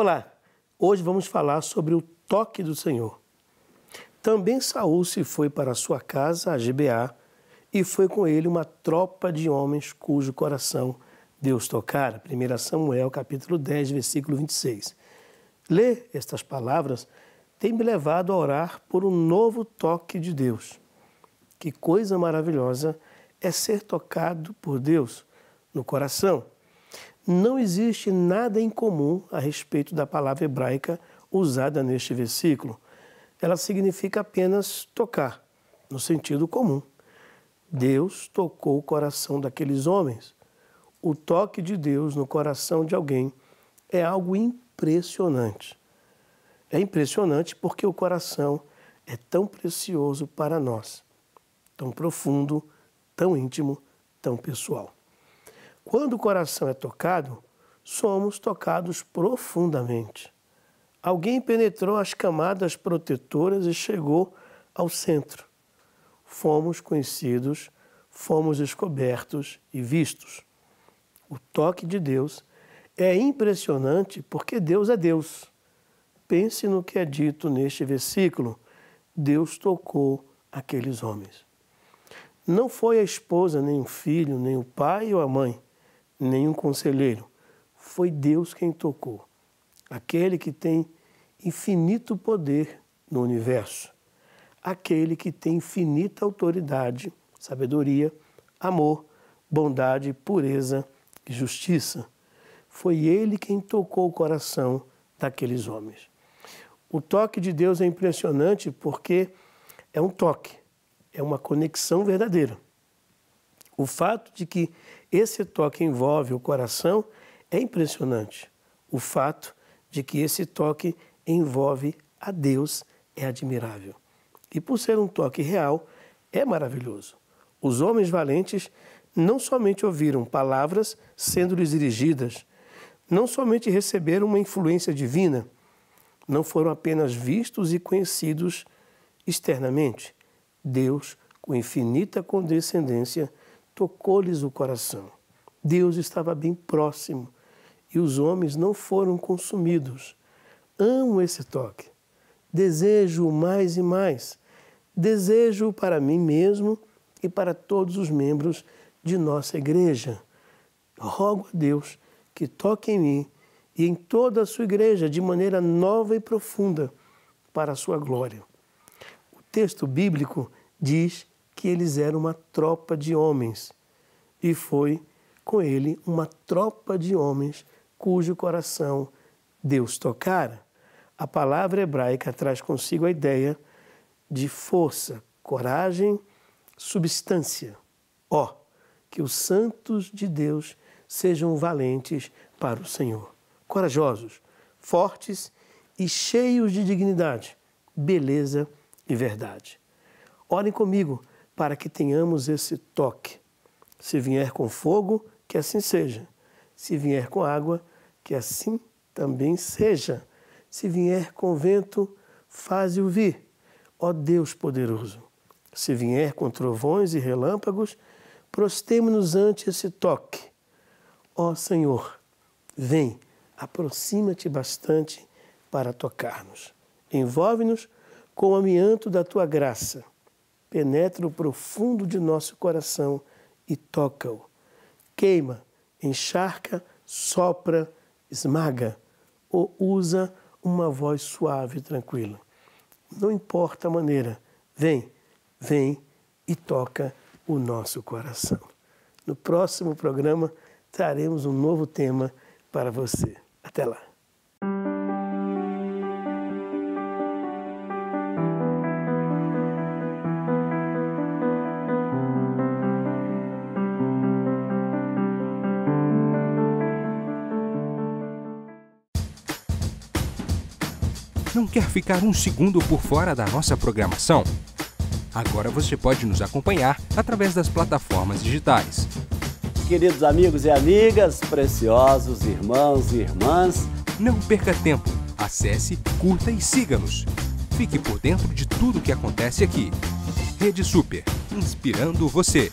Olá, hoje vamos falar sobre o toque do Senhor. Também Saul se foi para sua casa, a GBA, e foi com ele uma tropa de homens cujo coração Deus tocara. 1 Samuel, capítulo 10, versículo 26. Ler estas palavras tem me levado a orar por um novo toque de Deus. Que coisa maravilhosa é ser tocado por Deus no coração não existe nada em comum a respeito da palavra hebraica usada neste versículo. Ela significa apenas tocar, no sentido comum. Deus tocou o coração daqueles homens. O toque de Deus no coração de alguém é algo impressionante. É impressionante porque o coração é tão precioso para nós, tão profundo, tão íntimo, tão pessoal. Quando o coração é tocado, somos tocados profundamente. Alguém penetrou as camadas protetoras e chegou ao centro. Fomos conhecidos, fomos descobertos e vistos. O toque de Deus é impressionante porque Deus é Deus. Pense no que é dito neste versículo. Deus tocou aqueles homens. Não foi a esposa, nem o filho, nem o pai ou a mãe nenhum conselheiro. Foi Deus quem tocou. Aquele que tem infinito poder no universo. Aquele que tem infinita autoridade, sabedoria, amor, bondade, pureza e justiça. Foi ele quem tocou o coração daqueles homens. O toque de Deus é impressionante porque é um toque, é uma conexão verdadeira. O fato de que esse toque envolve o coração é impressionante. O fato de que esse toque envolve a Deus é admirável. E por ser um toque real, é maravilhoso. Os homens valentes não somente ouviram palavras sendo-lhes dirigidas, não somente receberam uma influência divina, não foram apenas vistos e conhecidos externamente. Deus, com infinita condescendência, tocou-lhes o coração. Deus estava bem próximo e os homens não foram consumidos. Amo esse toque. Desejo mais e mais. Desejo para mim mesmo e para todos os membros de nossa igreja. Rogo a Deus que toque em mim e em toda a sua igreja de maneira nova e profunda para a sua glória. O texto bíblico diz que eles eram uma tropa de homens. E foi com ele uma tropa de homens cujo coração Deus tocara. A palavra hebraica traz consigo a ideia de força, coragem, substância. Ó, oh, que os santos de Deus sejam valentes para o Senhor, corajosos, fortes e cheios de dignidade, beleza e verdade. Orem comigo para que tenhamos esse toque. Se vier com fogo, que assim seja. Se vier com água, que assim também seja. Se vier com vento, faze-o vir. Ó Deus poderoso, se vier com trovões e relâmpagos, prostemo-nos ante esse toque. Ó Senhor, vem, aproxima-te bastante para tocar-nos. Envolve-nos com o amianto da tua graça penetra o profundo de nosso coração e toca-o. Queima, encharca, sopra, esmaga ou usa uma voz suave e tranquila. Não importa a maneira, vem, vem e toca o nosso coração. No próximo programa traremos um novo tema para você. Até lá! Não quer ficar um segundo por fora da nossa programação? Agora você pode nos acompanhar através das plataformas digitais. Queridos amigos e amigas, preciosos irmãos e irmãs, não perca tempo. Acesse, curta e siga-nos. Fique por dentro de tudo o que acontece aqui. Rede Super, inspirando você.